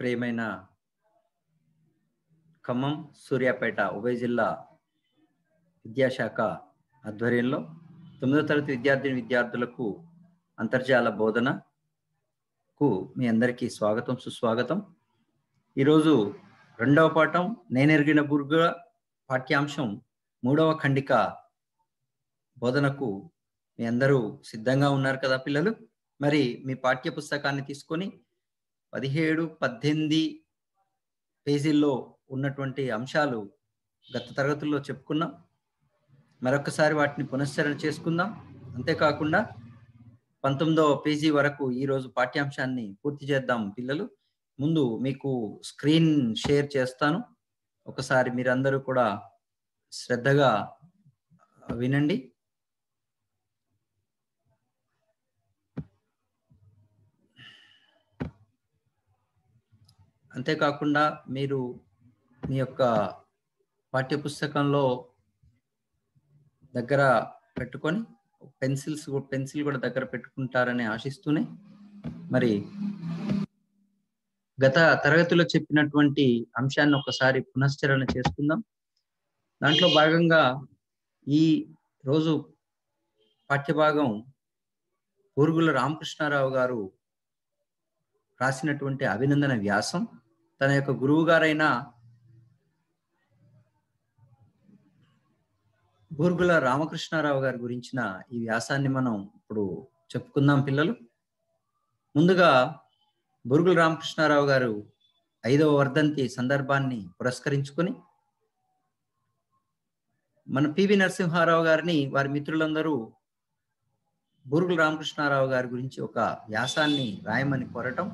ప్రేమైన ఖమ్మం సూర్యాపేట ఉభయ జిల్లా విద్యాశాఖ ఆధ్వర్యంలో తొమ్మిదో తరగతి విద్యార్థిని విద్యార్థులకు అంతర్జాల బోధనకు మీ అందరికీ స్వాగతం సుస్వాగతం ఈరోజు రెండవ పాఠం నేనెరిగిన బుర్గ పాఠ్యాంశం మూడవ ఖండిక బోధనకు మీ అందరూ సిద్ధంగా ఉన్నారు కదా పిల్లలు మరి మీ పాఠ్య పుస్తకాన్ని తీసుకొని పదిహేడు పద్దెనిమిది పేజీల్లో ఉన్నటువంటి అంశాలు గత తరగతుల్లో చెప్పుకున్నాం మరొకసారి వాటిని పునశ్చరణ చేసుకుందాం అంతేకాకుండా పంతొమ్మిదవ పేజీ వరకు ఈరోజు పాఠ్యాంశాన్ని పూర్తి చేద్దాం పిల్లలు ముందు మీకు స్క్రీన్ షేర్ చేస్తాను ఒకసారి మీరందరూ కూడా శ్రద్ధగా వినండి అంతేకాకుండా మీరు మీ యొక్క పాఠ్యపుస్తకంలో దగ్గర పెట్టుకొని పెన్సిల్స్ పెన్సిల్ కూడా దగ్గర పెట్టుకుంటారని ఆశిస్తూనే మరి గత తరగతిలో చెప్పినటువంటి అంశాన్ని ఒకసారి పునశ్చరణ చేసుకుందాం దాంట్లో భాగంగా ఈ రోజు పాఠ్యభాగం పూర్గుల రామకృష్ణారావు గారు రాసినటువంటి అభినందన వ్యాసం తన యొక్క గురువు గారైన గురుగుల రామకృష్ణారావు గారి గురించిన ఈ వ్యాసాన్ని మనం ఇప్పుడు చెప్పుకుందాం పిల్లలు ముందుగా బురుగుల రామకృష్ణారావు గారు ఐదవ వర్ధంతి సందర్భాన్ని పురస్కరించుకొని మన పివి నరసింహారావు గారిని వారి మిత్రులందరూ బూరుగుల రామకృష్ణారావు గారి గురించి ఒక వ్యాసాన్ని రాయమని కోరటం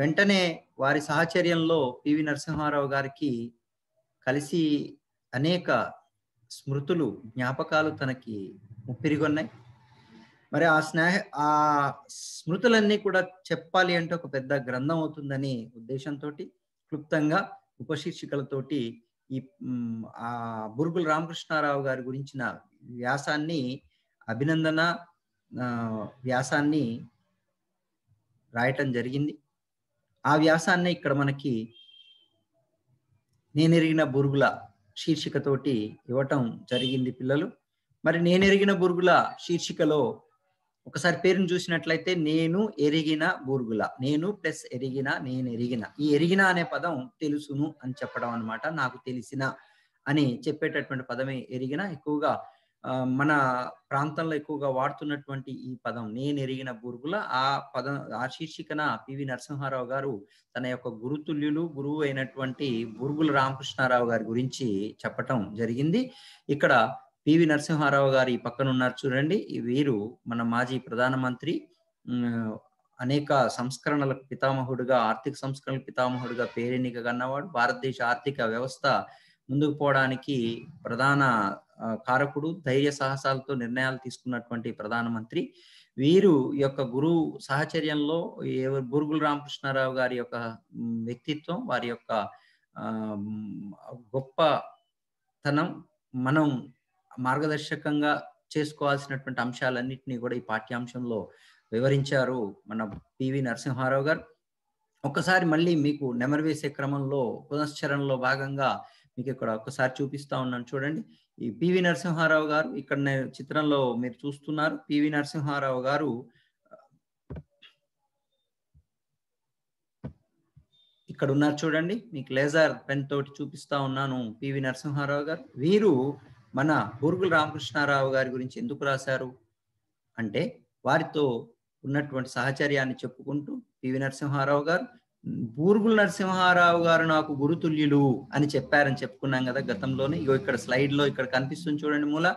వెంటనే వారి సహచర్యంలో పివి నరసింహారావు గారికి కలిసి అనేక స్మృతులు జ్ఞాపకాలు తనకి ముప్పిరిగొన్నాయి మరి ఆ స్నేహ ఆ స్మృతులన్నీ కూడా చెప్పాలి అంటే ఒక పెద్ద గ్రంథం అవుతుందని ఉద్దేశంతో క్లుప్తంగా ఉపశీర్షికలతోటి ఈ ఆ బురుగుల రామకృష్ణారావు గారి గురించిన వ్యాసాన్ని అభినందన వ్యాసాన్ని రాయటం జరిగింది ఆ వ్యాసాన్ని ఇక్కడ మనకి నేనెరిగిన బురుగుల శీర్షికతోటి ఇవ్వటం జరిగింది పిల్లలు మరి నేనెరిగిన బురుగుల శీర్షికలో ఒకసారి పేరును చూసినట్లయితే నేను ఎరిగిన బూర్గుల నేను ప్లస్ ఎరిగిన నేను ఎరిగిన ఈ ఎరిగిన అనే పదం తెలుసును అని చెప్పడం అనమాట నాకు తెలిసిన అని చెప్పేటటువంటి పదమే ఎరిగిన ఎక్కువగా మన ప్రాంతంలో ఎక్కువగా వాడుతున్నటువంటి ఈ పదం నేను ఎరిగిన గురుగుల ఆ పదం ఆ శీర్షికన పివి నరసింహారావు గారు తన యొక్క గురుతుల్యులు గురువు అయినటువంటి బురుగుల రామకృష్ణారావు గారి గురించి చెప్పటం జరిగింది ఇక్కడ పివి నరసింహారావు గారు ఈ పక్కన ఉన్నారు చూడండి వీరు మన మాజీ ప్రధానమంత్రి అనేక సంస్కరణలకు పితామహుడుగా ఆర్థిక సంస్కరణలకు పితామహుడుగా పేరెన్నిక కన్నవాడు భారతదేశ ఆర్థిక వ్యవస్థ ముందుకు పోవడానికి ప్రధాన కారకుడు ధైర్య సాహసాలతో నిర్ణయాలు తీసుకున్నటువంటి ప్రధానమంత్రి వీరు యొక్క గురువు సహచర్యంలో ఎవరు గురుగుల రామకృష్ణారావు గారి యొక్క వ్యక్తిత్వం వారి యొక్క గొప్పతనం మనం మార్గదర్శకంగా చేసుకోవాల్సినటువంటి అంశాలన్నింటినీ కూడా ఈ పాఠ్యాంశంలో వివరించారు మన పివి నరసింహారావు గారు ఒక్కసారి మళ్ళీ మీకు నెమరు వేసే క్రమంలో పునశ్చరణలో భాగంగా మీకు ఇక్కడ ఒక్కసారి చూపిస్తా ఉన్నాను చూడండి ఈ పివి నరసింహారావు గారు ఇక్కడ నేను చిత్రంలో మీరు చూస్తున్నారు పివి నరసింహారావు గారు ఇక్కడ ఉన్నారు చూడండి మీకు లేజర్ పెన్ తోటి చూపిస్తా ఉన్నాను పివి నరసింహారావు గారు వీరు మన బూర్గుల రామకృష్ణారావు గారి గురించి ఎందుకు రాశారు అంటే వారితో ఉన్నటువంటి సహచర్యాన్ని చెప్పుకుంటూ పివి నరసింహారావు గారు బూర్గుల నరసింహారావు గారు నాకు గురుతుల్యులు అని చెప్పారని చెప్పుకున్నాం కదా గతంలోనే ఇగో ఇక్కడ స్లైడ్ లో ఇక్కడ కనిపిస్తుంది చూడండి మూల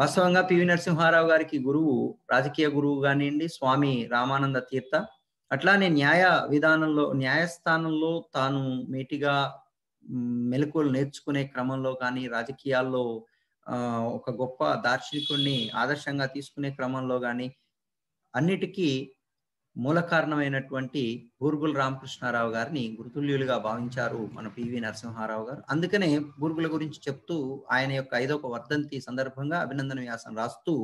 వాస్తవంగా పివి నరసింహారావు గారికి గురువు రాజకీయ గురువు కానివ్వండి స్వామి రామానంద తీర్థ అట్లానే న్యాయ విధానంలో న్యాయస్థానంలో తాను మేటిగా మెలకువలు నేర్చుకునే క్రమంలో కానీ రాజకీయాల్లో ఒక గొప్ప దార్శనికుణ్ణి ఆదర్శంగా తీసుకునే క్రమంలో కానీ అన్నిటికీ మూల కారణమైనటువంటి బూర్గుల రామకృష్ణారావు గారిని గురుతుల్యులుగా భావించారు మన పివి నరసింహారావు గారు అందుకనే బూర్గుల గురించి చెప్తూ ఆయన యొక్క ఐదో వర్ధంతి సందర్భంగా అభినందన వ్యాసం రాస్తూ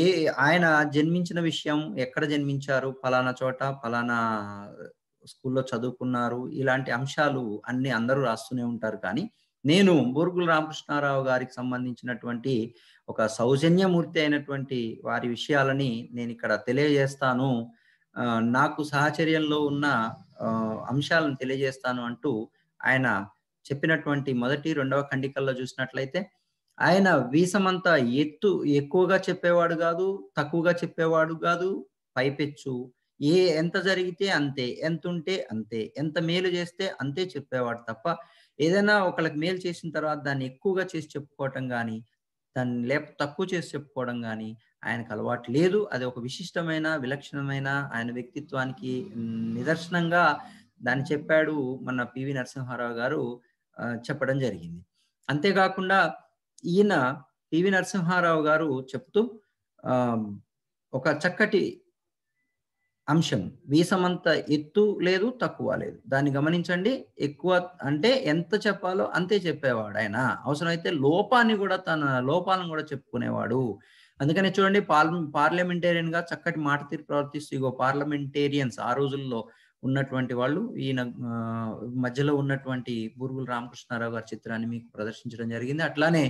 ఏ ఆయన జన్మించిన విషయం ఎక్కడ జన్మించారు ఫలానా చోట ఫలానా స్కూల్లో చదువుకున్నారు ఇలాంటి అంశాలు అన్ని అందరూ రాస్తూనే ఉంటారు కానీ నేను బూర్గుల రామకృష్ణారావు గారికి సంబంధించినటువంటి ఒక సౌజన్యమూర్తి అయినటువంటి వారి విషయాలని నేను ఇక్కడ తెలియజేస్తాను నాకు సహచర్యంలో ఉన్న అంశాలను తెలియజేస్తాను అంటూ ఆయన చెప్పినటువంటి మొదటి రెండవ ఖండికల్లో చూసినట్లయితే ఆయన వీసమంతా ఎత్తు ఎక్కువగా చెప్పేవాడు కాదు తక్కువగా చెప్పేవాడు కాదు పైపెచ్చు ఏ ఎంత జరిగితే అంతే ఎంత ఉంటే అంతే ఎంత మేలు చేస్తే అంతే చెప్పేవాడు తప్ప ఏదైనా ఒకళ్ళకి మేలు చేసిన తర్వాత దాన్ని ఎక్కువగా చేసి చెప్పుకోవటం కానీ దాన్ని లేప తక్కువ చేసి చెప్పుకోవడం కానీ ఆయనకు అలవాటు లేదు అది ఒక విశిష్టమైన విలక్షణమైన ఆయన వ్యక్తిత్వానికి నిదర్శనంగా దాన్ని చెప్పాడు మన పివి నరసింహారావు గారు చెప్పడం జరిగింది అంతేకాకుండా ఈయన పివి నరసింహారావు గారు చెప్తూ ఒక చక్కటి అంశం వీసమంత ఎత్తు లేదు తక్కువ లేదు దాన్ని గమనించండి ఎక్కువ అంటే ఎంత చెప్పాలో అంతే చెప్పేవాడు ఆయన అవసరమైతే లోపాన్ని కూడా తన లోపాలను కూడా చెప్పుకునేవాడు అందుకనే చూడండి పార్లమెంటేరియన్ గా చక్కటి మాట తీరు ప్రవర్తిస్తూ ఇగో పార్లమెంటేరియన్స్ ఆ రోజుల్లో ఉన్నటువంటి వాళ్ళు ఈయన మధ్యలో ఉన్నటువంటి బూర్గులు రామకృష్ణారావు గారి చిత్రాన్ని మీకు ప్రదర్శించడం జరిగింది అట్లానే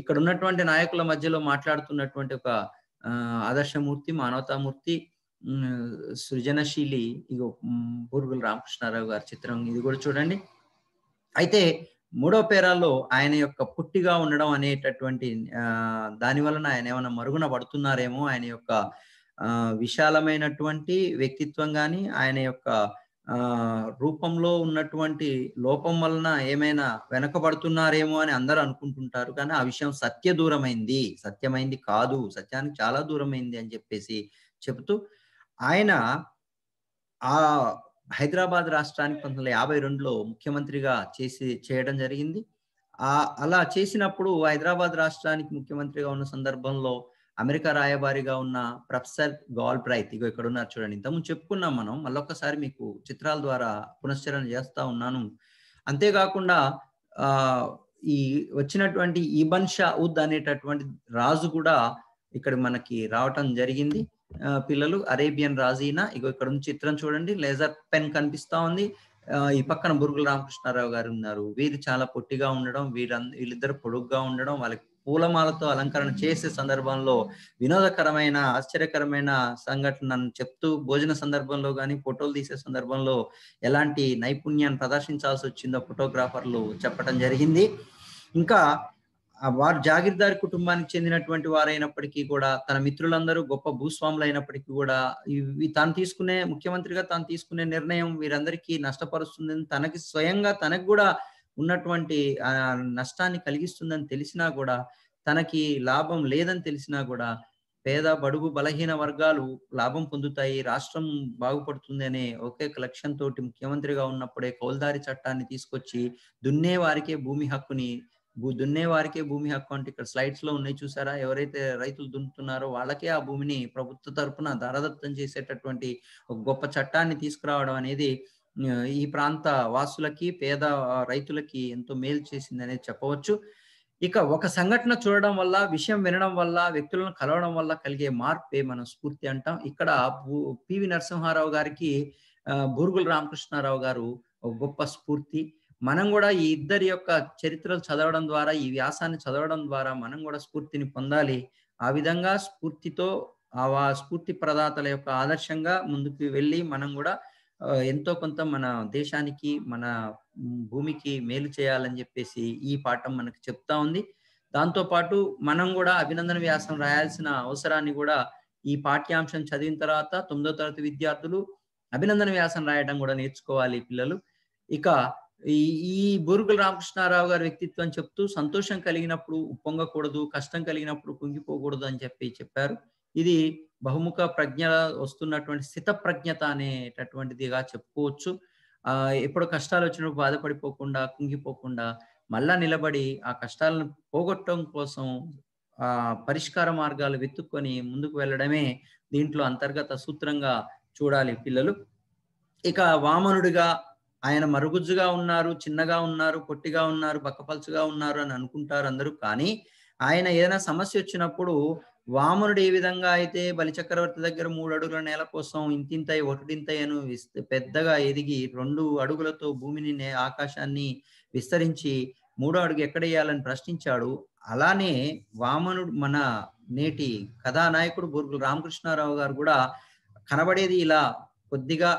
ఇక్కడ ఉన్నటువంటి నాయకుల మధ్యలో మాట్లాడుతున్నటువంటి ఒక ఆదర్శమూర్తి మానవతామూర్తి సృజనశీలి ఇగో బూర్గులు రామకృష్ణారావు గారి చిత్రం ఇది కూడా చూడండి అయితే మూడో పేరాలో ఆయన యొక్క పుట్టిగా ఉండడం అనేటటువంటి దాని వలన ఆయన ఏమైనా మరుగున పడుతున్నారేమో ఆయన యొక్క విశాలమైనటువంటి వ్యక్తిత్వం కానీ ఆయన యొక్క రూపంలో ఉన్నటువంటి లోపం వలన ఏమైనా వెనకబడుతున్నారేమో అని అందరూ అనుకుంటుంటారు కానీ ఆ విషయం సత్య దూరమైంది సత్యమైంది కాదు సత్యానికి చాలా దూరమైంది అని చెప్పేసి చెబుతూ ఆయన ఆ హైదరాబాద్ రాష్ట్రానికి పంతొమ్మిది వందల యాభై రెండులో ముఖ్యమంత్రిగా చేసి చేయడం జరిగింది ఆ అలా చేసినప్పుడు హైదరాబాద్ రాష్ట్రానికి ముఖ్యమంత్రిగా ఉన్న సందర్భంలో అమెరికా రాయబారిగా ఉన్న ప్రొఫెసర్ గాల్ ప్రైత్ ఇగో ఇక్కడ ఉన్నారు చూడండి ఇంతకుముందు చెప్పుకున్నాం మనం మళ్ళొక్కసారి మీకు చిత్రాల ద్వారా పునశ్చరణ చేస్తా ఉన్నాను అంతేకాకుండా ఆ ఈ వచ్చినటువంటి ఇబన్ షా ఉద్ అనేటటువంటి రాజు కూడా ఇక్కడ మనకి రావటం జరిగింది పిల్లలు అరేబియన్ రాజీనా ఇక ఇక్కడ ఉన్న చిత్రం చూడండి లేజర్ పెన్ కనిపిస్తా ఉంది ఈ పక్కన బురుగుల రామకృష్ణారావు గారు ఉన్నారు వీరు చాలా పొట్టిగా ఉండడం వీళ్ళ వీళ్ళిద్దరు పొడుగ్గా ఉండడం వాళ్ళకి పూలమాలతో అలంకరణ చేసే సందర్భంలో వినోదకరమైన ఆశ్చర్యకరమైన నన్ను చెప్తూ భోజన సందర్భంలో కానీ ఫోటోలు తీసే సందర్భంలో ఎలాంటి నైపుణ్యాన్ని ప్రదర్శించాల్సి వచ్చిందో ఫోటోగ్రాఫర్లు చెప్పడం జరిగింది ఇంకా వారు జాగీర్దార్ కుటుంబానికి చెందినటువంటి వారైనప్పటికీ కూడా తన మిత్రులందరూ గొప్ప భూస్వాములు అయినప్పటికీ కూడా ఇవి తాను తీసుకునే ముఖ్యమంత్రిగా తాను తీసుకునే నిర్ణయం వీరందరికీ నష్టపరుస్తుందని తనకి స్వయంగా తనకు కూడా ఉన్నటువంటి నష్టాన్ని కలిగిస్తుందని తెలిసినా కూడా తనకి లాభం లేదని తెలిసినా కూడా పేద బడుగు బలహీన వర్గాలు లాభం పొందుతాయి రాష్ట్రం బాగుపడుతుంది అనే ఒకే లక్ష్యంతో ముఖ్యమంత్రిగా ఉన్నప్పుడే కౌల్దారి చట్టాన్ని తీసుకొచ్చి దున్నే వారికే భూమి హక్కుని దున్నే వారికే భూమి హక్కు అంటే ఇక్కడ స్లైడ్స్ లో ఉన్నాయి చూసారా ఎవరైతే రైతులు దున్నుతున్నారో వాళ్ళకే ఆ భూమిని ప్రభుత్వ తరపున ధరదత్తం చేసేటటువంటి ఒక గొప్ప చట్టాన్ని తీసుకురావడం అనేది ఈ ప్రాంత వాసులకి పేద రైతులకి ఎంతో మేలు చేసింది అనేది చెప్పవచ్చు ఇక ఒక సంఘటన చూడడం వల్ల విషయం వినడం వల్ల వ్యక్తులను కలవడం వల్ల కలిగే మార్పే మనం స్ఫూర్తి అంటాం ఇక్కడ పివి నరసింహారావు గారికి బూరుగుల రామకృష్ణారావు గారు ఒక గొప్ప స్ఫూర్తి మనం కూడా ఈ ఇద్దరి యొక్క చరిత్రలు చదవడం ద్వారా ఈ వ్యాసాన్ని చదవడం ద్వారా మనం కూడా స్ఫూర్తిని పొందాలి ఆ విధంగా స్ఫూర్తితో ఆ స్ఫూర్తి ప్రదాతల యొక్క ఆదర్శంగా ముందుకు వెళ్ళి మనం కూడా ఎంతో కొంత మన దేశానికి మన భూమికి మేలు చేయాలని చెప్పేసి ఈ పాఠం మనకు చెప్తా ఉంది దాంతోపాటు మనం కూడా అభినందన వ్యాసం రాయాల్సిన అవసరాన్ని కూడా ఈ పాఠ్యాంశం చదివిన తర్వాత తొమ్మిదో తరగతి విద్యార్థులు అభినందన వ్యాసం రాయడం కూడా నేర్చుకోవాలి పిల్లలు ఇక ఈ ఈ రామకృష్ణారావు గారి వ్యక్తిత్వం చెప్తూ సంతోషం కలిగినప్పుడు ఉప్పొంగకూడదు కష్టం కలిగినప్పుడు కుంగిపోకూడదు అని చెప్పి చెప్పారు ఇది బహుముఖ ప్రజ్ఞ వస్తున్నటువంటి స్థిత ప్రజ్ఞత అనేటటువంటిదిగా చెప్పుకోవచ్చు ఆ ఎప్పుడు కష్టాలు వచ్చినప్పుడు బాధపడిపోకుండా కుంగిపోకుండా మళ్ళా నిలబడి ఆ కష్టాలను పోగొట్టడం కోసం ఆ పరిష్కార మార్గాలు వెతుక్కొని ముందుకు వెళ్ళడమే దీంట్లో అంతర్గత సూత్రంగా చూడాలి పిల్లలు ఇక వామనుడిగా ఆయన మరుగుజ్జుగా ఉన్నారు చిన్నగా ఉన్నారు పొట్టిగా ఉన్నారు పక్కపలుచుగా ఉన్నారు అని అనుకుంటారు అందరూ కానీ ఆయన ఏదైనా సమస్య వచ్చినప్పుడు వామనుడు ఏ విధంగా అయితే బలిచక్రవర్తి దగ్గర మూడు అడుగుల నేల కోసం ఇంతింతై ఒకటింతయ్యను పెద్దగా ఎదిగి రెండు అడుగులతో భూమిని ఆకాశాన్ని విస్తరించి మూడో అడుగు ఎక్కడేయాలని ప్రశ్నించాడు అలానే వామనుడు మన నేటి కథానాయకుడు బుర్గులు రామకృష్ణారావు గారు కూడా కనబడేది ఇలా కొద్దిగా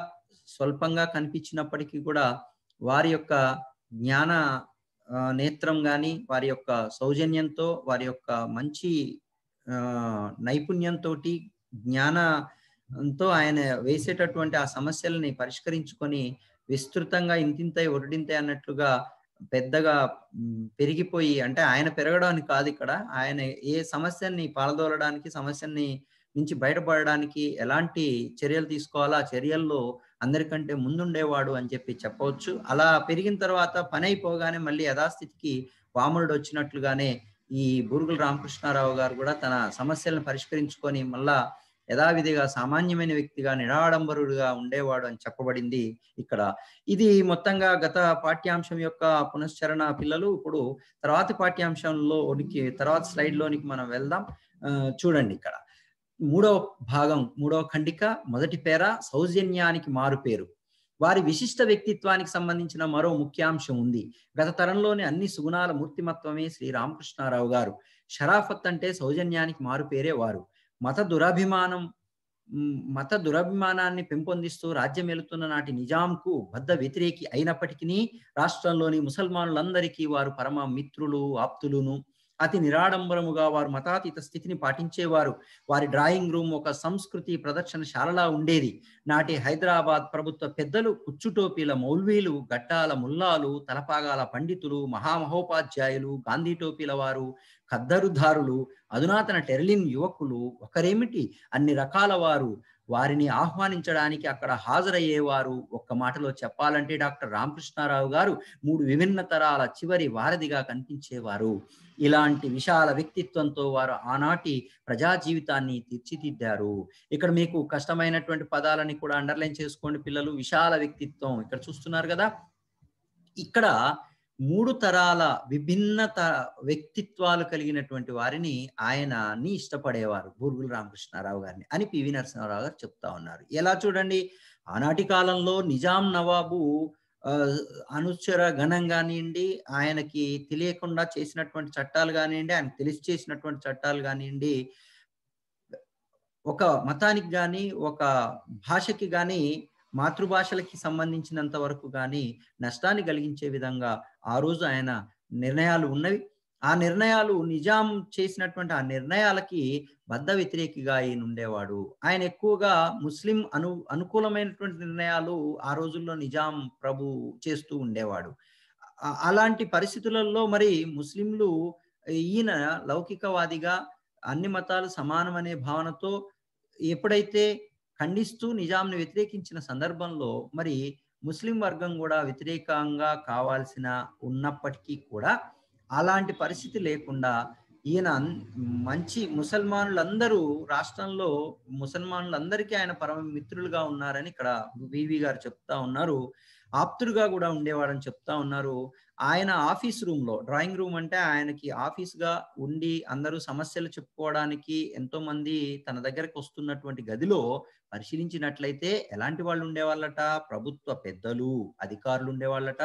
స్వల్పంగా కనిపించినప్పటికీ కూడా వారి యొక్క జ్ఞాన నేత్రం కానీ వారి యొక్క సౌజన్యంతో వారి యొక్క మంచి నైపుణ్యంతో జ్ఞానంతో ఆయన వేసేటటువంటి ఆ సమస్యలని పరిష్కరించుకొని విస్తృతంగా ఇంతింతై ఒరుడింతై అన్నట్లుగా పెద్దగా పెరిగిపోయి అంటే ఆయన పెరగడానికి కాదు ఇక్కడ ఆయన ఏ సమస్యని పాలదోలడానికి సమస్యని నుంచి బయటపడడానికి ఎలాంటి చర్యలు తీసుకోవాలో ఆ చర్యల్లో అందరికంటే ముందుండేవాడు అని చెప్పి చెప్పవచ్చు అలా పెరిగిన తర్వాత పని అయిపోగానే మళ్ళీ యథాస్థితికి వామనుడు వచ్చినట్లుగానే ఈ బూరుగుల రామకృష్ణారావు గారు కూడా తన సమస్యలను పరిష్కరించుకొని మళ్ళా యథావిధిగా సామాన్యమైన వ్యక్తిగా నిరాడంబరుడుగా ఉండేవాడు అని చెప్పబడింది ఇక్కడ ఇది మొత్తంగా గత పాఠ్యాంశం యొక్క పునశ్చరణ పిల్లలు ఇప్పుడు తర్వాతి పాఠ్యాంశంలోనికి తర్వాత స్లైడ్లోనికి మనం వెళ్దాం చూడండి ఇక్కడ మూడవ భాగం మూడవ ఖండిక మొదటి పేర సౌజన్యానికి మారు పేరు వారి విశిష్ట వ్యక్తిత్వానికి సంబంధించిన మరో ముఖ్యాంశం ఉంది గత తరంలోని అన్ని సుగుణాల మూర్తిమత్వమే శ్రీ రామకృష్ణారావు గారు షరాఫత్ అంటే సౌజన్యానికి మారు పేరే వారు మత దురాభిమానం మత దురభిమానాన్ని పెంపొందిస్తూ రాజ్యం వెళుతున్న నాటి నిజాంకు బద్ద వ్యతిరేకి అయినప్పటికీ రాష్ట్రంలోని ముసల్మానులందరికీ వారు పరమ మిత్రులు ఆప్తులును అతి నిరాడంబరముగా వారు మతాతీత స్థితిని పాటించేవారు వారి డ్రాయింగ్ రూమ్ ఒక సంస్కృతి ప్రదర్శనశాలలా ఉండేది నాటి హైదరాబాద్ ప్రభుత్వ పెద్దలు కుచ్చుటోపీల మౌల్వీలు గట్టాల ముల్లాలు తలపాగాల పండితులు మహామహోపాధ్యాయులు గాంధీ టోపీల వారు కద్దరుదారులు అధునాతన టెర్లిన్ యువకులు ఒకరేమిటి అన్ని రకాల వారు వారిని ఆహ్వానించడానికి అక్కడ హాజరయ్యేవారు ఒక్క మాటలో చెప్పాలంటే డాక్టర్ రామకృష్ణారావు గారు మూడు విభిన్న తరాల చివరి వారధిగా కనిపించేవారు ఇలాంటి విశాల వ్యక్తిత్వంతో వారు ఆనాటి ప్రజా జీవితాన్ని తీర్చిదిద్దారు ఇక్కడ మీకు కష్టమైనటువంటి పదాలని కూడా అండర్లైన్ చేసుకోండి పిల్లలు విశాల వ్యక్తిత్వం ఇక్కడ చూస్తున్నారు కదా ఇక్కడ మూడు తరాల విభిన్న వ్యక్తిత్వాలు కలిగినటువంటి వారిని ఆయనని ఇష్టపడేవారు బూర్గుల రామకృష్ణారావు గారిని అని పివి నరసింహారావు గారు చెప్తా ఉన్నారు ఎలా చూడండి ఆనాటి కాలంలో నిజాం నవాబు అనుచర గణం కానివ్వండి ఆయనకి తెలియకుండా చేసినటువంటి చట్టాలు కానివ్వండి ఆయన తెలిసి చేసినటువంటి చట్టాలు కానివ్వండి ఒక మతానికి కానీ ఒక భాషకి కానీ మాతృభాషలకి సంబంధించినంత వరకు కానీ నష్టాన్ని కలిగించే విధంగా ఆ రోజు ఆయన నిర్ణయాలు ఉన్నవి ఆ నిర్ణయాలు నిజాం చేసినటువంటి ఆ నిర్ణయాలకి బద్ద వ్యతిరేకిగా ఈయన ఉండేవాడు ఆయన ఎక్కువగా ముస్లిం అను అనుకూలమైనటువంటి నిర్ణయాలు ఆ రోజుల్లో నిజాం ప్రభు చేస్తూ ఉండేవాడు అలాంటి పరిస్థితులలో మరి ముస్లింలు ఈయన లౌకికవాదిగా అన్ని మతాలు సమానమనే భావనతో ఎప్పుడైతే ఖండిస్తూ నిజాంని వ్యతిరేకించిన సందర్భంలో మరి ముస్లిం వర్గం కూడా వ్యతిరేకంగా కావాల్సిన ఉన్నప్పటికీ కూడా అలాంటి పరిస్థితి లేకుండా ఈయన మంచి ముసల్మానులందరూ రాష్ట్రంలో ముసల్మానులందరికీ ఆయన పరమ మిత్రులుగా ఉన్నారని ఇక్కడ వివి గారు చెప్తా ఉన్నారు ఆప్తుడుగా కూడా ఉండేవాడని చెప్తా ఉన్నారు ఆయన ఆఫీస్ రూమ్ లో డ్రాయింగ్ రూమ్ అంటే ఆయనకి ఆఫీస్ గా ఉండి అందరూ సమస్యలు చెప్పుకోవడానికి ఎంతో మంది తన దగ్గరకు వస్తున్నటువంటి గదిలో పరిశీలించినట్లయితే ఎలాంటి వాళ్ళు ఉండేవాళ్ళట ప్రభుత్వ పెద్దలు అధికారులు ఉండేవాళ్ళట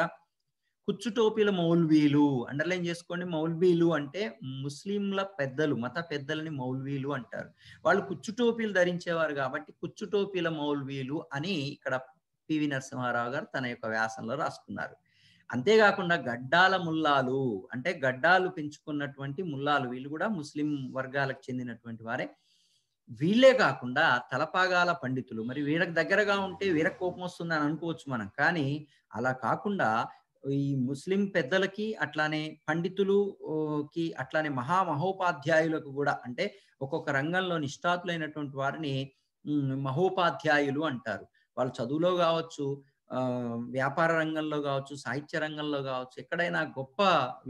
కుచ్చుటోపీల మౌల్వీలు అండర్లైన్ చేసుకోండి మౌల్వీలు అంటే ముస్లింల పెద్దలు మత పెద్దలని మౌల్వీలు అంటారు వాళ్ళు కుచ్చుటోపీలు ధరించేవారు కాబట్టి కుచ్చుటోపీల మౌల్వీలు అని ఇక్కడ పివి నరసింహారావు గారు తన యొక్క వ్యాసంలో రాసుకున్నారు అంతేకాకుండా గడ్డాల ముల్లాలు అంటే గడ్డాలు పెంచుకున్నటువంటి ముల్లాలు వీళ్ళు కూడా ముస్లిం వర్గాలకు చెందినటువంటి వారే వీళ్ళే కాకుండా తలపాగాల పండితులు మరి వీళ్ళకి దగ్గరగా ఉంటే వీరకు కోపం వస్తుంది అని అనుకోవచ్చు మనం కానీ అలా కాకుండా ఈ ముస్లిం పెద్దలకి అట్లానే పండితులు కి అట్లానే మహామహోపాధ్యాయులకు కూడా అంటే ఒక్కొక్క రంగంలో నిష్ణాతులైనటువంటి వారిని మహోపాధ్యాయులు అంటారు వాళ్ళు చదువులో కావచ్చు వ్యాపార రంగంలో కావచ్చు సాహిత్య రంగంలో కావచ్చు ఎక్కడైనా గొప్ప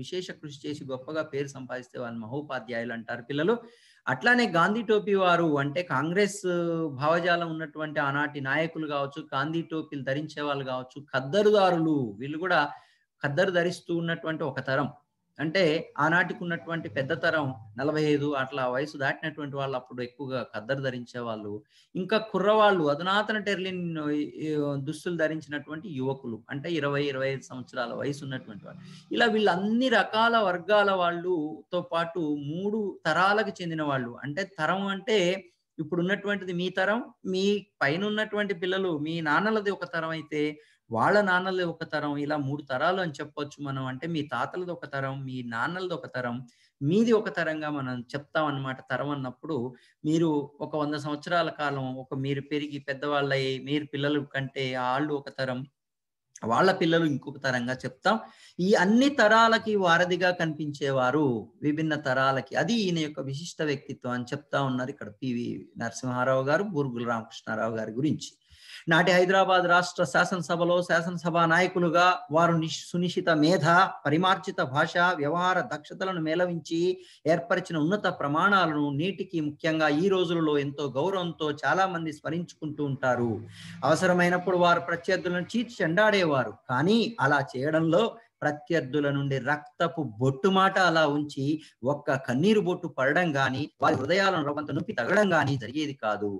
విశేష కృషి చేసి గొప్పగా పేరు సంపాదిస్తే వాళ్ళని మహోపాధ్యాయులు అంటారు పిల్లలు అట్లానే గాంధీ టోపీ వారు అంటే కాంగ్రెస్ భావజాలం ఉన్నటువంటి ఆనాటి నాయకులు కావచ్చు గాంధీ టోపీలు ధరించే వాళ్ళు కావచ్చు ఖద్దరుదారులు వీళ్ళు కూడా ఖద్దరు ధరిస్తూ ఉన్నటువంటి ఒక తరం అంటే ఆనాటికి ఉన్నటువంటి పెద్ద తరం నలభై ఐదు అట్లా వయసు దాటినటువంటి వాళ్ళు అప్పుడు ఎక్కువగా కద్దరు ధరించే వాళ్ళు ఇంకా కుర్రవాళ్ళు అధునాతన టెర్లిన్ దుస్తులు ధరించినటువంటి యువకులు అంటే ఇరవై ఇరవై ఐదు సంవత్సరాల వయసు ఉన్నటువంటి వాళ్ళు ఇలా వీళ్ళు అన్ని రకాల వర్గాల వాళ్ళుతో పాటు మూడు తరాలకు చెందిన వాళ్ళు అంటే తరం అంటే ఇప్పుడు ఉన్నటువంటిది మీ తరం మీ పైన ఉన్నటువంటి పిల్లలు మీ నాన్నలది ఒక తరం అయితే వాళ్ళ నాన్నలది ఒక తరం ఇలా మూడు తరాలు అని చెప్పొచ్చు మనం అంటే మీ తాతలది ఒక తరం మీ నాన్నలది ఒక తరం మీది ఒక తరంగా మనం చెప్తాం అన్నమాట తరం అన్నప్పుడు మీరు ఒక వంద సంవత్సరాల కాలం ఒక మీరు పెరిగి పెద్దవాళ్ళయ్యి మీరు పిల్లలు కంటే వాళ్ళు ఒక తరం వాళ్ళ పిల్లలు ఇంకొక తరంగా చెప్తాం ఈ అన్ని తరాలకి వారధిగా కనిపించేవారు విభిన్న తరాలకి అది ఈయన యొక్క విశిష్ట వ్యక్తిత్వం అని చెప్తా ఉన్నారు ఇక్కడ పివి నరసింహారావు గారు బూర్గుల రామకృష్ణారావు గారి గురించి నాటి హైదరాబాద్ రాష్ట్ర శాసనసభలో శాసనసభ నాయకులుగా వారు సునిశ్చిత మేధ పరిమార్జిత భాష వ్యవహార దక్షతలను మేళవించి ఏర్పరిచిన ఉన్నత ప్రమాణాలను నీటికి ముఖ్యంగా ఈ రోజులలో ఎంతో గౌరవంతో చాలా మంది స్మరించుకుంటూ ఉంటారు అవసరమైనప్పుడు వారు ప్రత్యర్థులను చీర్చి చెండాడేవారు కానీ అలా చేయడంలో ప్రత్యర్థుల నుండి రక్తపు బొట్టు మాట అలా ఉంచి ఒక్క కన్నీరు బొట్టు పడడం గాని వారి హృదయాలను రవంత నొప్పి తగడం గాని జరిగేది కాదు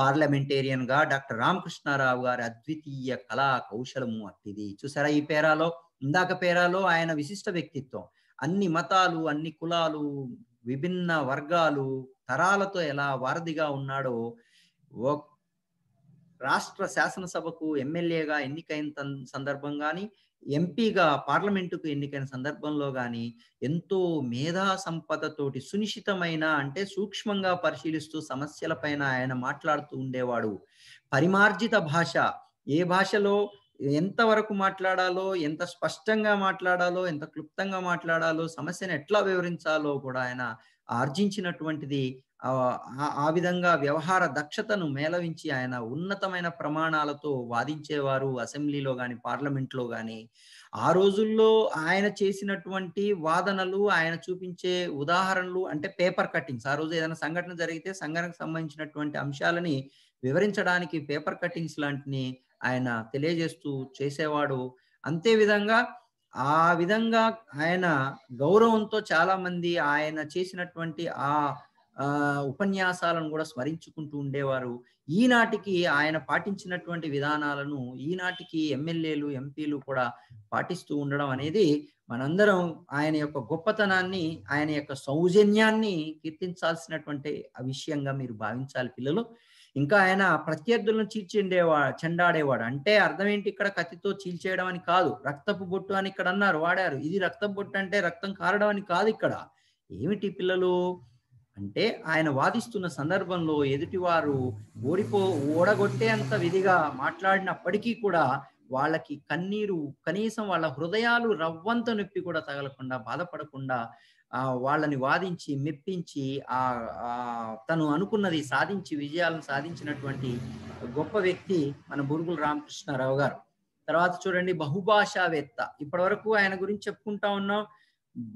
పార్లమెంటేరియన్ గా డాక్టర్ రామకృష్ణారావు గారి అద్వితీయ కళా కౌశలము అట్టిది చూసారా ఈ పేరాలో ఇందాక పేరాలో ఆయన విశిష్ట వ్యక్తిత్వం అన్ని మతాలు అన్ని కులాలు విభిన్న వర్గాలు తరాలతో ఎలా వారధిగా ఉన్నాడో రాష్ట్ర శాసనసభకు ఎమ్మెల్యేగా ఎన్నికైన సందర్భం కానీ ఎంపీగా పార్లమెంటుకు ఎన్నికైన సందర్భంలో కానీ ఎంతో మేధా సంపదతోటి సునిశ్చితమైన అంటే సూక్ష్మంగా పరిశీలిస్తూ సమస్యలపైన ఆయన మాట్లాడుతూ ఉండేవాడు పరిమార్జిత భాష ఏ భాషలో ఎంతవరకు మాట్లాడాలో ఎంత స్పష్టంగా మాట్లాడాలో ఎంత క్లుప్తంగా మాట్లాడాలో సమస్యను ఎట్లా వివరించాలో కూడా ఆయన ఆర్జించినటువంటిది ఆ విధంగా వ్యవహార దక్షతను మేళవించి ఆయన ఉన్నతమైన ప్రమాణాలతో వాదించేవారు అసెంబ్లీలో కానీ పార్లమెంట్లో కానీ ఆ రోజుల్లో ఆయన చేసినటువంటి వాదనలు ఆయన చూపించే ఉదాహరణలు అంటే పేపర్ కట్టింగ్స్ ఆ రోజు ఏదైనా సంఘటన జరిగితే సంఘటనకు సంబంధించినటువంటి అంశాలని వివరించడానికి పేపర్ కట్టింగ్స్ లాంటిని ఆయన తెలియజేస్తూ చేసేవాడు అంతే విధంగా ఆ విధంగా ఆయన గౌరవంతో చాలా మంది ఆయన చేసినటువంటి ఆ ఉపన్యాసాలను కూడా స్మరించుకుంటూ ఉండేవారు ఈనాటికి ఆయన పాటించినటువంటి విధానాలను ఈనాటికి ఎమ్మెల్యేలు ఎంపీలు కూడా పాటిస్తూ ఉండడం అనేది మనందరం ఆయన యొక్క గొప్పతనాన్ని ఆయన యొక్క సౌజన్యాన్ని కీర్తించాల్సినటువంటి విషయంగా మీరు భావించాలి పిల్లలు ఇంకా ఆయన ప్రత్యర్థులను చీల్చిండేవా చెండాడేవాడు అంటే అర్థం ఏంటి ఇక్కడ కత్తితో చీల్చేయడం అని కాదు రక్తపు బొట్టు అని ఇక్కడ అన్నారు వాడారు ఇది రక్తపు బొట్టు అంటే రక్తం కారడం అని కాదు ఇక్కడ ఏమిటి పిల్లలు అంటే ఆయన వాదిస్తున్న సందర్భంలో ఎదుటివారు ఓడిపో ఓడగొట్టేంత విధిగా మాట్లాడినప్పటికీ కూడా వాళ్ళకి కన్నీరు కనీసం వాళ్ళ హృదయాలు రవ్వంత నొప్పి కూడా తగలకుండా బాధపడకుండా వాళ్ళని వాదించి మెప్పించి ఆ తను అనుకున్నది సాధించి విజయాలను సాధించినటువంటి గొప్ప వ్యక్తి మన బురుగుల రామకృష్ణారావు గారు తర్వాత చూడండి బహుభాషావేత్త ఇప్పటి వరకు ఆయన గురించి చెప్పుకుంటా ఉన్నాం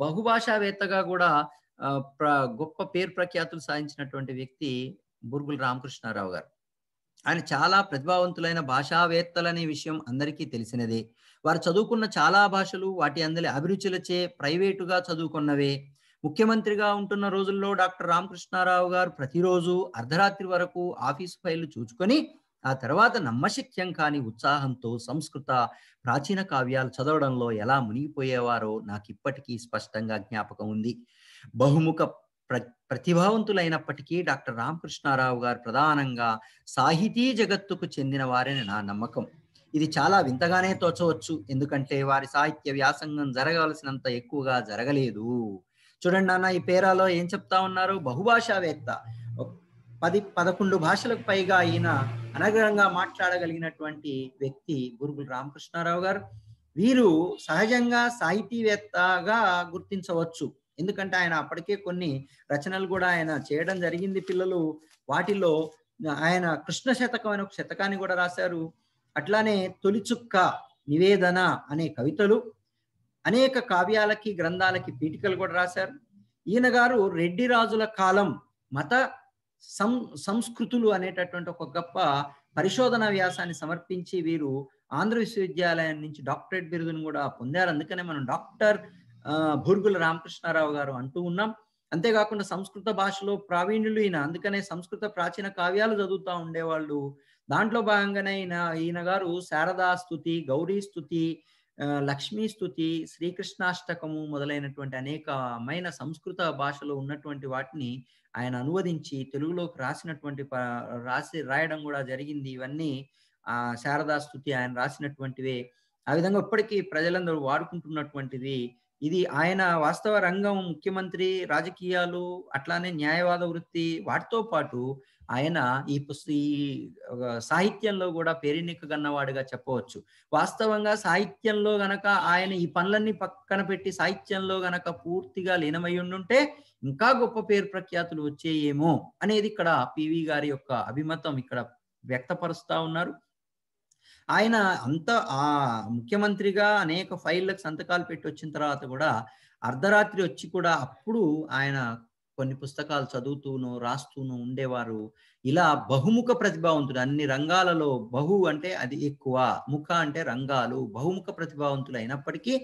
బహుభాషావేత్తగా కూడా ప్ర గొప్ప పేరు ప్రఖ్యాతులు సాధించినటువంటి వ్యక్తి బుర్గుల రామకృష్ణారావు గారు ఆయన చాలా ప్రతిభావంతులైన భాషావేత్తలనే విషయం అందరికీ తెలిసినదే వారు చదువుకున్న చాలా భాషలు వాటి అందరి అభిరుచులచే ప్రైవేటుగా చదువుకున్నవే ముఖ్యమంత్రిగా ఉంటున్న రోజుల్లో డాక్టర్ రామకృష్ణారావు గారు ప్రతిరోజు అర్ధరాత్రి వరకు ఆఫీసు ఫైళ్లు చూచుకొని ఆ తర్వాత నమ్మశక్యం కాని ఉత్సాహంతో సంస్కృత ప్రాచీన కావ్యాలు చదవడంలో ఎలా మునిగిపోయేవారో నాకు ఇప్పటికీ స్పష్టంగా జ్ఞాపకం ఉంది బహుముఖ ప్ర ప్రతిభావంతులైనప్పటికీ డాక్టర్ రామకృష్ణారావు గారు ప్రధానంగా సాహితీ జగత్తుకు చెందిన వారని నా నమ్మకం ఇది చాలా వింతగానే తోచవచ్చు ఎందుకంటే వారి సాహిత్య వ్యాసంగం జరగాల్సినంత ఎక్కువగా జరగలేదు చూడండి అన్న ఈ పేరాలో ఏం చెప్తా ఉన్నారు బహుభాషావేత్త పది పదకొండు భాషలకు పైగా ఈయన అనగ్రహంగా మాట్లాడగలిగినటువంటి వ్యక్తి గురుగులు రామకృష్ణారావు గారు వీరు సహజంగా సాహితీవేత్తగా గుర్తించవచ్చు ఎందుకంటే ఆయన అప్పటికే కొన్ని రచనలు కూడా ఆయన చేయడం జరిగింది పిల్లలు వాటిలో ఆయన కృష్ణ శతకం అనే ఒక శతకాన్ని కూడా రాశారు అట్లానే తొలిచుక్క నివేదన అనే కవితలు అనేక కావ్యాలకి గ్రంథాలకి పీఠికలు కూడా రాశారు ఈయన గారు రెడ్డి రాజుల కాలం మత సం సంస్కృతులు అనేటటువంటి ఒక గొప్ప పరిశోధన వ్యాసాన్ని సమర్పించి వీరు ఆంధ్ర విశ్వవిద్యాలయం నుంచి డాక్టరేట్ బిరుదును కూడా పొందారు అందుకనే మనం డాక్టర్ భూర్గుల రామకృష్ణారావు గారు అంటూ ఉన్నాం అంతేకాకుండా సంస్కృత భాషలో ప్రావీణ్యులు ఈయన అందుకనే సంస్కృత ప్రాచీన కావ్యాలు చదువుతూ ఉండేవాళ్ళు దాంట్లో భాగంగానే ఈయన ఈయన గారు శారదాస్తుతి గౌరీ స్థుతి లక్ష్మీ స్థుతి శ్రీకృష్ణాష్టకము మొదలైనటువంటి అనేకమైన సంస్కృత భాషలో ఉన్నటువంటి వాటిని ఆయన అనువదించి తెలుగులోకి రాసినటువంటి రాసి రాయడం కూడా జరిగింది ఇవన్నీ ఆ శారదాస్తుతి ఆయన రాసినటువంటివే ఆ విధంగా ఇప్పటికీ ప్రజలందరూ వాడుకుంటున్నటువంటిది ఇది ఆయన వాస్తవ రంగం ముఖ్యమంత్రి రాజకీయాలు అట్లానే న్యాయవాద వృత్తి వాటితో పాటు ఆయన ఈ ఈ సాహిత్యంలో కూడా పేరెన్నిక గన్నవాడుగా చెప్పవచ్చు వాస్తవంగా సాహిత్యంలో గనక ఆయన ఈ పనులన్నీ పక్కన పెట్టి సాహిత్యంలో గనక పూర్తిగా లీనమై ఉండుంటే ఇంకా గొప్ప పేరు ప్రఖ్యాతులు వచ్చేయేమో అనేది ఇక్కడ పివి గారి యొక్క అభిమతం ఇక్కడ వ్యక్తపరుస్తా ఉన్నారు ఆయన అంత ఆ ముఖ్యమంత్రిగా అనేక ఫైళ్ళకు సంతకాలు పెట్టి వచ్చిన తర్వాత కూడా అర్ధరాత్రి వచ్చి కూడా అప్పుడు ఆయన కొన్ని పుస్తకాలు చదువుతూనో రాస్తూనో ఉండేవారు ఇలా బహుముఖ ఉంటుంది అన్ని రంగాలలో బహు అంటే అది ఎక్కువ ముఖ అంటే రంగాలు బహుముఖ ప్రతిభావంతులు అయినప్పటికీ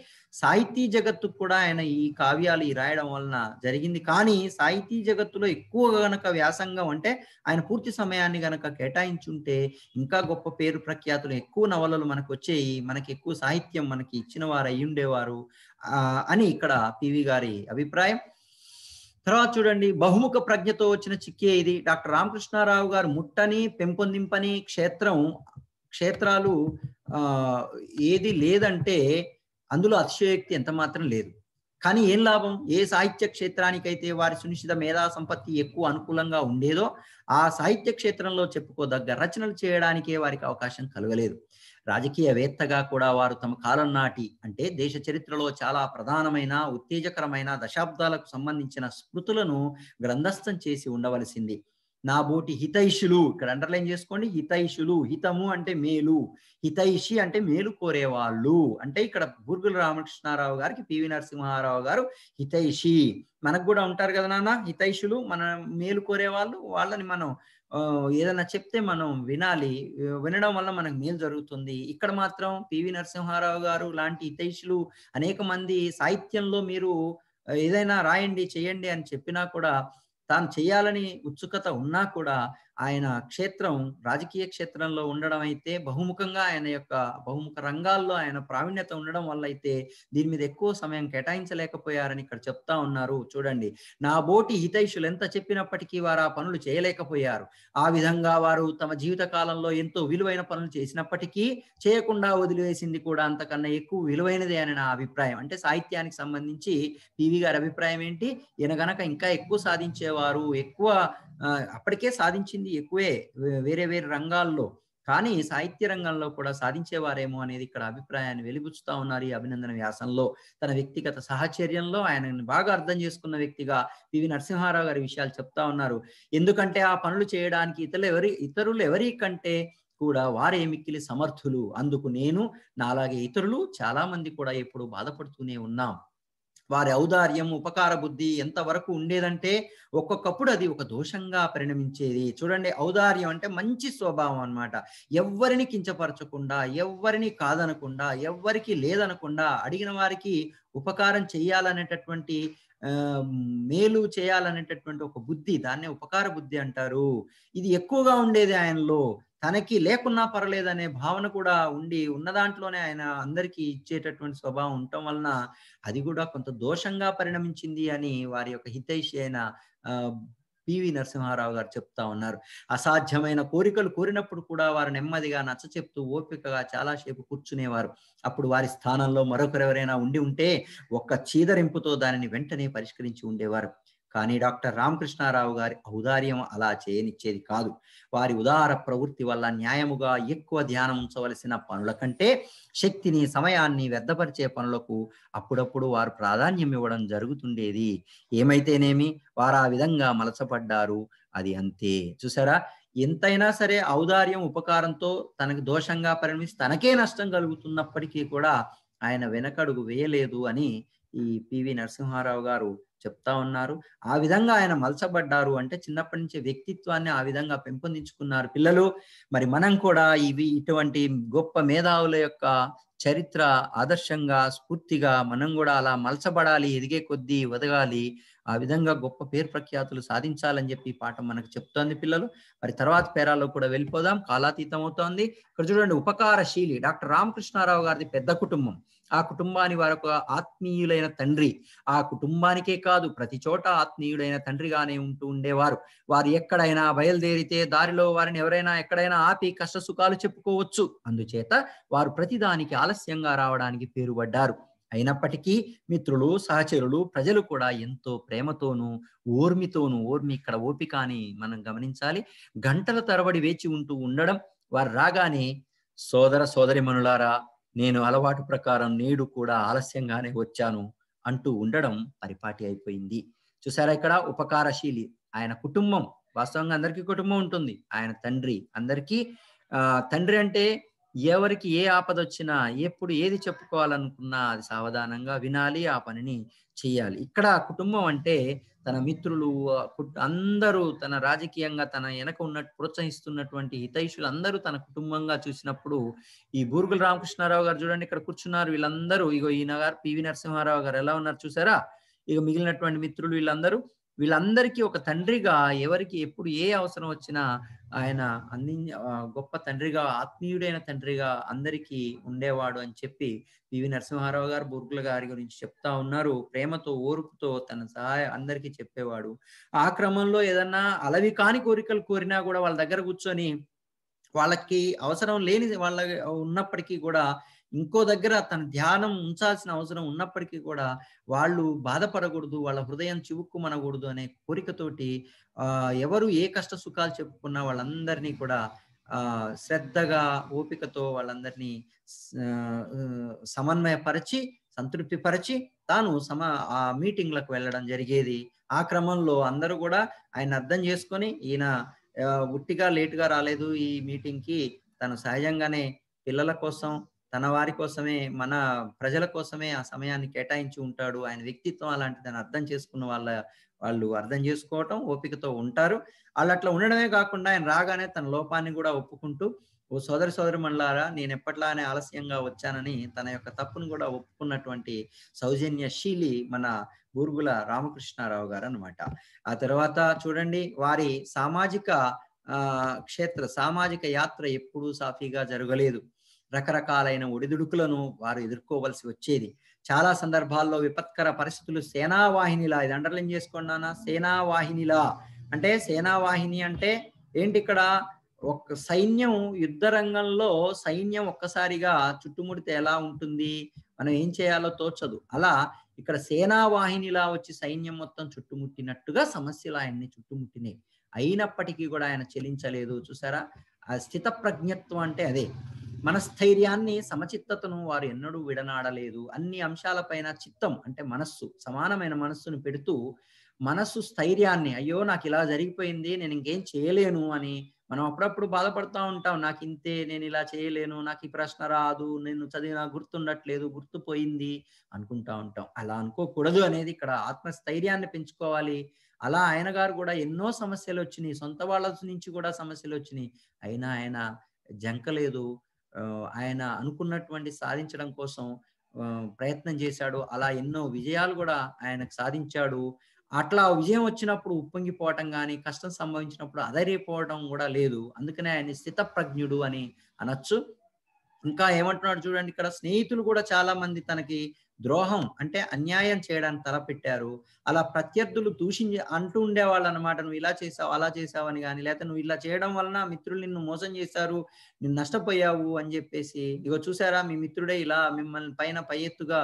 సాహితీ జగత్తుకు కూడా ఆయన ఈ కావ్యాలు ఈ రాయడం వలన జరిగింది కానీ సాహితీ జగత్తులో ఎక్కువ గనక వ్యాసంగం అంటే ఆయన పూర్తి సమయాన్ని గనక కేటాయించుంటే ఇంకా గొప్ప పేరు ప్రఖ్యాతులు ఎక్కువ నవలలు మనకు వచ్చేయి మనకి ఎక్కువ సాహిత్యం మనకి ఇచ్చిన వారు అయ్యుండేవారు అని ఇక్కడ పివి గారి అభిప్రాయం తర్వాత చూడండి బహుముఖ ప్రజ్ఞతో వచ్చిన చిక్కే ఇది డాక్టర్ రామకృష్ణారావు గారు ముట్టని పెంపొందింపని క్షేత్రం క్షేత్రాలు ఏది లేదంటే అందులో అతిశయోక్తి ఎంత మాత్రం లేదు కానీ ఏం లాభం ఏ సాహిత్య క్షేత్రానికైతే వారి సునిశ్చిత మేధా సంపత్తి ఎక్కువ అనుకూలంగా ఉండేదో ఆ సాహిత్య క్షేత్రంలో చెప్పుకోదగ్గ రచనలు చేయడానికే వారికి అవకాశం కలగలేదు రాజకీయవేత్తగా కూడా వారు తమ కాలం నాటి అంటే దేశ చరిత్రలో చాలా ప్రధానమైన ఉత్తేజకరమైన దశాబ్దాలకు సంబంధించిన స్మృతులను గ్రంథస్థం చేసి ఉండవలసింది నాబోటి హితైషులు ఇక్కడ అండర్లైన్ చేసుకోండి హితైషులు హితము అంటే మేలు హితైషి అంటే మేలు కోరేవాళ్ళు అంటే ఇక్కడ బూర్గుల రామకృష్ణారావు గారికి పివి నరసింహారావు గారు హితైషి మనకు కూడా ఉంటారు కదా నాన్న హితైషులు మన మేలు కోరేవాళ్ళు వాళ్ళని మనం ఏదైనా చెప్తే మనం వినాలి వినడం వల్ల మనకు మేలు జరుగుతుంది ఇక్కడ మాత్రం పివి నరసింహారావు గారు లాంటి హితైషులు అనేక మంది సాహిత్యంలో మీరు ఏదైనా రాయండి చేయండి అని చెప్పినా కూడా తాను చేయాలని ఉత్సుకత ఉన్నా కూడా ఆయన క్షేత్రం రాజకీయ క్షేత్రంలో ఉండడం అయితే బహుముఖంగా ఆయన యొక్క బహుముఖ రంగాల్లో ఆయన ప్రావీణ్యత ఉండడం వల్ల అయితే దీని మీద ఎక్కువ సమయం కేటాయించలేకపోయారని ఇక్కడ చెప్తా ఉన్నారు చూడండి నా బోటి హితైషులు ఎంత చెప్పినప్పటికీ వారు ఆ పనులు చేయలేకపోయారు ఆ విధంగా వారు తమ జీవిత కాలంలో ఎంతో విలువైన పనులు చేసినప్పటికీ చేయకుండా వదిలివేసింది కూడా అంతకన్నా ఎక్కువ విలువైనదే అని నా అభిప్రాయం అంటే సాహిత్యానికి సంబంధించి పివి గారి అభిప్రాయం ఏంటి ఈయన గనక ఇంకా ఎక్కువ సాధించేవారు ఎక్కువ అప్పటికే సాధించింది ఎక్కువే వేరే వేరే రంగాల్లో కానీ సాహిత్య రంగంలో కూడా సాధించేవారేమో అనేది ఇక్కడ అభిప్రాయాన్ని వెలిబుచ్చుతా ఉన్నారు ఈ అభినందన వ్యాసంలో తన వ్యక్తిగత సహచర్యంలో ఆయనను బాగా అర్థం చేసుకున్న వ్యక్తిగా పివి నరసింహారావు గారి విషయాలు చెప్తా ఉన్నారు ఎందుకంటే ఆ పనులు చేయడానికి ఇతరులు ఎవరి ఇతరులు ఎవరి కంటే కూడా వారే మిక్కిలి సమర్థులు అందుకు నేను నాలాగే ఇతరులు చాలా మంది కూడా ఎప్పుడు బాధపడుతూనే ఉన్నాం వారి ఔదార్యం ఉపకార బుద్ధి ఎంతవరకు ఉండేదంటే ఒక్కొక్కప్పుడు అది ఒక దోషంగా పరిణమించేది చూడండి ఔదార్యం అంటే మంచి స్వభావం అనమాట ఎవ్వరిని కించపరచకుండా ఎవ్వరిని కాదనకుండా ఎవ్వరికి లేదనకుండా అడిగిన వారికి ఉపకారం చేయాలనేటటువంటి మేలు చేయాలనేటటువంటి ఒక బుద్ధి దాన్నే ఉపకార బుద్ధి అంటారు ఇది ఎక్కువగా ఉండేది ఆయనలో తనకి లేకున్నా పర్లేదనే భావన కూడా ఉండి ఉన్న దాంట్లోనే ఆయన అందరికీ ఇచ్చేటటువంటి స్వభావం ఉండటం వలన అది కూడా కొంత దోషంగా పరిణమించింది అని వారి యొక్క హితైషి అయిన పివి నరసింహారావు గారు చెప్తా ఉన్నారు అసాధ్యమైన కోరికలు కోరినప్పుడు కూడా వారు నెమ్మదిగా నచ్చ చెప్తూ ఓపికగా చాలాసేపు కూర్చునేవారు అప్పుడు వారి స్థానంలో మరొకరెవరైనా ఉండి ఉంటే ఒక్క చీదరింపుతో దానిని వెంటనే పరిష్కరించి ఉండేవారు కానీ డాక్టర్ రామకృష్ణారావు గారి ఔదార్యం అలా చేయనిచ్చేది కాదు వారి ఉదార ప్రవృత్తి వల్ల న్యాయముగా ఎక్కువ ధ్యానం ఉంచవలసిన పనుల కంటే శక్తిని సమయాన్ని వ్యర్థపరిచే పనులకు అప్పుడప్పుడు వారు ప్రాధాన్యం ఇవ్వడం జరుగుతుండేది ఏమైతేనేమి వారు ఆ విధంగా మలసపడ్డారు అది అంతే చూసారా ఎంతైనా సరే ఔదార్యం ఉపకారంతో తనకు దోషంగా పరిణమించి తనకే నష్టం కలుగుతున్నప్పటికీ కూడా ఆయన వెనకడుగు వేయలేదు అని ఈ పివి నరసింహారావు గారు చెప్తా ఉన్నారు ఆ విధంగా ఆయన మలసబడ్డారు అంటే చిన్నప్పటి నుంచి వ్యక్తిత్వాన్ని ఆ విధంగా పెంపొందించుకున్నారు పిల్లలు మరి మనం కూడా ఇవి ఇటువంటి గొప్ప మేధావుల యొక్క చరిత్ర ఆదర్శంగా స్ఫూర్తిగా మనం కూడా అలా మలసబడాలి ఎదిగే కొద్దీ ఎదగాలి ఆ విధంగా గొప్ప పేరు ప్రఖ్యాతులు సాధించాలని చెప్పి ఈ పాఠం మనకు చెప్తోంది పిల్లలు మరి తర్వాత పేరాల్లో కూడా వెళ్ళిపోదాం కాలాతీతం అవుతోంది ఇక్కడ చూడండి ఉపకారశీలి డాక్టర్ రామకృష్ణారావు గారిది పెద్ద కుటుంబం ఆ కుటుంబాన్ని వారి ఒక ఆత్మీయులైన తండ్రి ఆ కుటుంబానికే కాదు ప్రతి చోట ఆత్మీయుడైన తండ్రిగానే ఉంటూ ఉండేవారు వారు ఎక్కడైనా బయలుదేరితే దారిలో వారిని ఎవరైనా ఎక్కడైనా ఆపి కష్ట సుఖాలు చెప్పుకోవచ్చు అందుచేత వారు ప్రతిదానికి ఆలస్యంగా రావడానికి పేరుపడ్డారు అయినప్పటికీ మిత్రులు సహచరులు ప్రజలు కూడా ఎంతో ప్రేమతోనూ ఓర్మితోనూ ఓర్మి ఇక్కడ ఓపిక అని మనం గమనించాలి గంటల తరబడి వేచి ఉంటూ ఉండడం వారు రాగానే సోదర మనులారా నేను అలవాటు ప్రకారం నేడు కూడా ఆలస్యంగానే వచ్చాను అంటూ ఉండడం పరిపాటి అయిపోయింది చూసారా ఇక్కడ ఉపకారశీలి ఆయన కుటుంబం వాస్తవంగా అందరికీ కుటుంబం ఉంటుంది ఆయన తండ్రి అందరికీ ఆ తండ్రి అంటే ఎవరికి ఏ ఆపద వచ్చినా ఎప్పుడు ఏది చెప్పుకోవాలనుకున్నా అది సావధానంగా వినాలి ఆ పనిని చేయాలి ఇక్కడ కుటుంబం అంటే తన మిత్రులు అందరూ తన రాజకీయంగా తన వెనక ఉన్న ప్రోత్సహిస్తున్నటువంటి హితైషులు అందరూ తన కుటుంబంగా చూసినప్పుడు ఈ బూరుగుల రామకృష్ణారావు గారు చూడండి ఇక్కడ కూర్చున్నారు వీళ్ళందరూ ఇగో ఈయన గారు పివి నరసింహారావు గారు ఎలా ఉన్నారు చూసారా ఇక మిగిలినటువంటి మిత్రులు వీళ్ళందరూ వీళ్ళందరికీ ఒక తండ్రిగా ఎవరికి ఎప్పుడు ఏ అవసరం వచ్చినా ఆయన అంది గొప్ప తండ్రిగా ఆత్మీయుడైన తండ్రిగా అందరికీ ఉండేవాడు అని చెప్పి పివి నరసింహారావు గారు బుర్గుల గారి గురించి చెప్తా ఉన్నారు ప్రేమతో ఓర్పుతో తన సహాయ అందరికీ చెప్పేవాడు ఆ క్రమంలో ఏదన్నా అలవి కాని కోరికలు కోరినా కూడా వాళ్ళ దగ్గర కూర్చొని వాళ్ళకి అవసరం లేని వాళ్ళ ఉన్నప్పటికీ కూడా ఇంకో దగ్గర తన ధ్యానం ఉంచాల్సిన అవసరం ఉన్నప్పటికీ కూడా వాళ్ళు బాధపడకూడదు వాళ్ళ హృదయం చివుక్కుమనకూడదు అనే కోరికతోటి ఎవరు ఏ కష్ట సుఖాలు చెప్పుకున్నా వాళ్ళందరినీ కూడా ఆ శ్రద్ధగా ఓపికతో వాళ్ళందరినీ సమన్వయపరచి సంతృప్తిపరిచి తాను సమ ఆ మీటింగ్లకు వెళ్ళడం జరిగేది ఆ క్రమంలో అందరూ కూడా ఆయన అర్థం చేసుకొని ఈయన ఉట్టిగా లేటుగా రాలేదు ఈ మీటింగ్కి తను సహజంగానే పిల్లల కోసం తన వారి కోసమే మన ప్రజల కోసమే ఆ సమయాన్ని కేటాయించి ఉంటాడు ఆయన వ్యక్తిత్వం అని అర్థం చేసుకున్న వాళ్ళ వాళ్ళు అర్థం చేసుకోవటం ఓపికతో ఉంటారు వాళ్ళు అట్లా ఉండడమే కాకుండా ఆయన రాగానే తన లోపాన్ని కూడా ఒప్పుకుంటూ ఓ సోదరి సోదరి మండలారా నేను ఎప్పట్లానే ఆలస్యంగా వచ్చానని తన యొక్క తప్పును కూడా ఒప్పుకున్నటువంటి సౌజన్యశీలి మన బూర్గుల రామకృష్ణారావు గారు అనమాట ఆ తర్వాత చూడండి వారి సామాజిక క్షేత్ర సామాజిక యాత్ర ఎప్పుడూ సాఫీగా జరగలేదు రకరకాలైన ఒడిదుడుకులను వారు ఎదుర్కోవలసి వచ్చేది చాలా సందర్భాల్లో విపత్కర పరిస్థితులు సేనావాహినిలా ఇది అండర్లైన్ చేసుకున్నానా సేనావాహినిలా అంటే సేనావాహిని అంటే ఏంటి ఇక్కడ ఒక సైన్యం యుద్ధ రంగంలో సైన్యం ఒక్కసారిగా చుట్టుముడితే ఎలా ఉంటుంది మనం ఏం చేయాలో తోచదు అలా ఇక్కడ సేనావాహినిలా వచ్చి సైన్యం మొత్తం చుట్టుముట్టినట్టుగా సమస్యలు ఆయన్ని చుట్టుముట్టినాయి అయినప్పటికీ కూడా ఆయన చెలించలేదు చూసారా ఆ స్థితప్రజ్ఞత్వం అంటే అదే మనస్థైర్యాన్ని సమచిత్తతను వారు ఎన్నడూ విడనాడలేదు అన్ని అంశాలపైన చిత్తం అంటే మనస్సు సమానమైన మనస్సును పెడుతూ మనస్సు స్థైర్యాన్ని అయ్యో నాకు ఇలా జరిగిపోయింది నేను ఇంకేం చేయలేను అని మనం అప్పుడప్పుడు బాధపడుతూ ఉంటాం నాకు ఇంతే నేను ఇలా చేయలేను నాకు ఈ ప్రశ్న రాదు నేను చదివిన గుర్తుండట్లేదు గుర్తుపోయింది అనుకుంటా ఉంటాం అలా అనుకోకూడదు అనేది ఇక్కడ ఆత్మస్థైర్యాన్ని పెంచుకోవాలి అలా ఆయన గారు కూడా ఎన్నో సమస్యలు వచ్చినాయి సొంత వాళ్ళ నుంచి కూడా సమస్యలు వచ్చినాయి అయినా ఆయన జంకలేదు ఆయన అనుకున్నటువంటి సాధించడం కోసం ప్రయత్నం చేశాడు అలా ఎన్నో విజయాలు కూడా ఆయనకు సాధించాడు అట్లా విజయం వచ్చినప్పుడు ఉప్పొంగిపోవటం కానీ కష్టం సంభవించినప్పుడు అదైపోవడం కూడా లేదు అందుకనే ఆయన స్థితప్రజ్ఞుడు అని అనొచ్చు ఇంకా ఏమంటున్నాడు చూడండి ఇక్కడ స్నేహితులు కూడా చాలా మంది తనకి ద్రోహం అంటే అన్యాయం చేయడానికి తలపెట్టారు అలా ప్రత్యర్థులు దూషించి అంటూ ఉండేవాళ్ళు అనమాట నువ్వు ఇలా చేసావు అలా చేసావని కానీ లేకపోతే నువ్వు ఇలా చేయడం వలన మిత్రులు నిన్ను మోసం చేశారు నిన్ను నష్టపోయావు అని చెప్పేసి ఇగో చూసారా మీ మిత్రుడే ఇలా మిమ్మల్ని పైన పై ఎత్తుగా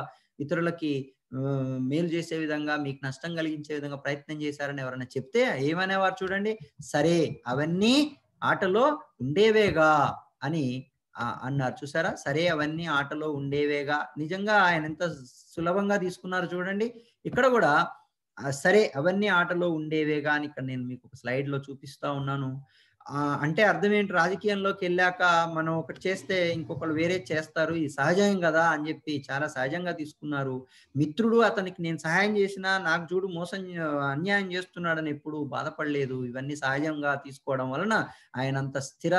ఇతరులకి మేలు చేసే విధంగా మీకు నష్టం కలిగించే విధంగా ప్రయత్నం చేశారని ఎవరైనా చెప్తే ఏమనేవారు చూడండి సరే అవన్నీ ఆటలో ఉండేవేగా అని అన్నారు చూసారా సరే అవన్నీ ఆటలో ఉండేవేగా నిజంగా ఆయన ఎంత సులభంగా తీసుకున్నారు చూడండి ఇక్కడ కూడా సరే అవన్నీ ఆటలో ఉండేవేగా అని ఇక్కడ నేను మీకు ఒక స్లైడ్ లో చూపిస్తా ఉన్నాను అంటే అర్థం ఏంటి రాజకీయంలోకి వెళ్ళాక మనం ఒకటి చేస్తే ఇంకొకరు వేరే చేస్తారు ఇది సహజం కదా అని చెప్పి చాలా సహజంగా తీసుకున్నారు మిత్రుడు అతనికి నేను సహాయం చేసినా నాకు చూడు మోసం అన్యాయం చేస్తున్నాడని ఎప్పుడు బాధపడలేదు ఇవన్నీ సహజంగా తీసుకోవడం వలన ఆయన అంత స్థిర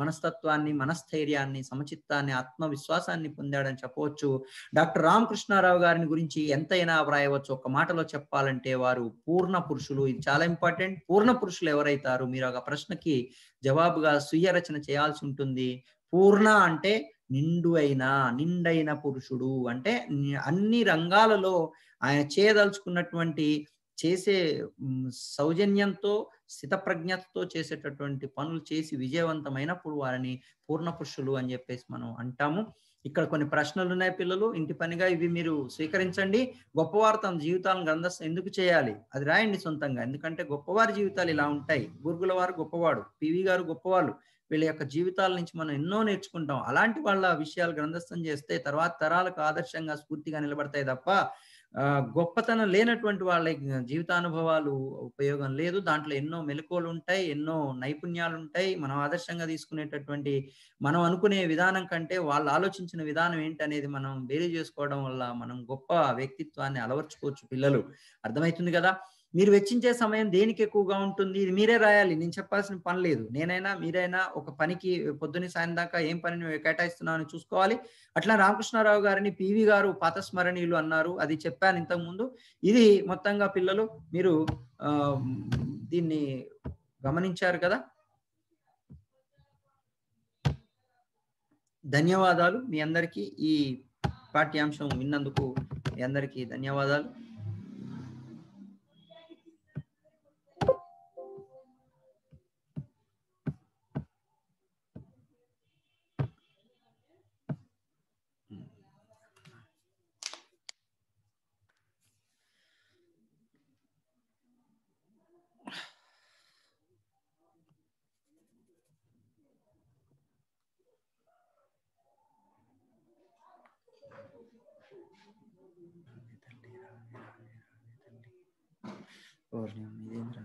మనస్తత్వాన్ని మనస్థైర్యాన్ని సమచిత్తాన్ని ఆత్మవిశ్వాసాన్ని పొందాడని చెప్పవచ్చు డాక్టర్ రామకృష్ణారావు గారిని గురించి ఎంతైనా వ్రాయవచ్చు ఒక మాటలో చెప్పాలంటే వారు పూర్ణ పురుషులు ఇది చాలా ఇంపార్టెంట్ పూర్ణ పురుషులు ఎవరైతారు మీరు ఒక ప్రశ్నకి జవాబుగా స్వీయ రచన చేయాల్సి ఉంటుంది పూర్ణ అంటే నిండు అయిన నిండైన పురుషుడు అంటే అన్ని రంగాలలో ఆయన చేయదలుచుకున్నటువంటి చేసే సౌజన్యంతో స్థితప్రజ్ఞతతో చేసేటటువంటి పనులు చేసి విజయవంతమైనప్పుడు వారిని పూర్ణ పురుషులు అని చెప్పేసి మనం అంటాము ఇక్కడ కొన్ని ప్రశ్నలు ఉన్నాయి పిల్లలు ఇంటి పనిగా ఇవి మీరు స్వీకరించండి గొప్పవారు తమ జీవితాలను గ్రంథస్థ ఎందుకు చేయాలి అది రాయండి సొంతంగా ఎందుకంటే గొప్పవారి జీవితాలు ఇలా ఉంటాయి గురుగుల వారు గొప్పవాడు పివి గారు గొప్పవాళ్ళు వీళ్ళ యొక్క జీవితాల నుంచి మనం ఎన్నో నేర్చుకుంటాం అలాంటి వాళ్ళ విషయాలు గ్రంథస్థం చేస్తే తర్వాత తరాలకు ఆదర్శంగా స్ఫూర్తిగా నిలబడతాయి తప్ప గొప్పతనం లేనటువంటి వాళ్ళ జీవితానుభవాలు ఉపయోగం లేదు దాంట్లో ఎన్నో మెలకువలు ఉంటాయి ఎన్నో నైపుణ్యాలు ఉంటాయి మనం ఆదర్శంగా తీసుకునేటటువంటి మనం అనుకునే విధానం కంటే వాళ్ళు ఆలోచించిన విధానం ఏంటనేది మనం వేరే చేసుకోవడం వల్ల మనం గొప్ప వ్యక్తిత్వాన్ని అలవర్చుకోవచ్చు పిల్లలు అర్థమవుతుంది కదా మీరు వెచ్చించే సమయం దేనికి ఎక్కువగా ఉంటుంది ఇది మీరే రాయాలి నేను చెప్పాల్సిన పని లేదు నేనైనా మీరైనా ఒక పనికి పొద్దున్న సాయం దాకా ఏం పని కేటాయిస్తున్నాను చూసుకోవాలి అట్లా రామకృష్ణారావు గారిని పీవీ గారు పాతస్మరణీయులు అన్నారు అది చెప్పాను ఇంతకుముందు ఇది మొత్తంగా పిల్లలు మీరు దీన్ని గమనించారు కదా ధన్యవాదాలు మీ అందరికీ ఈ పాఠ్యాంశం విన్నందుకు మీ అందరికీ ధన్యవాదాలు a Midendra,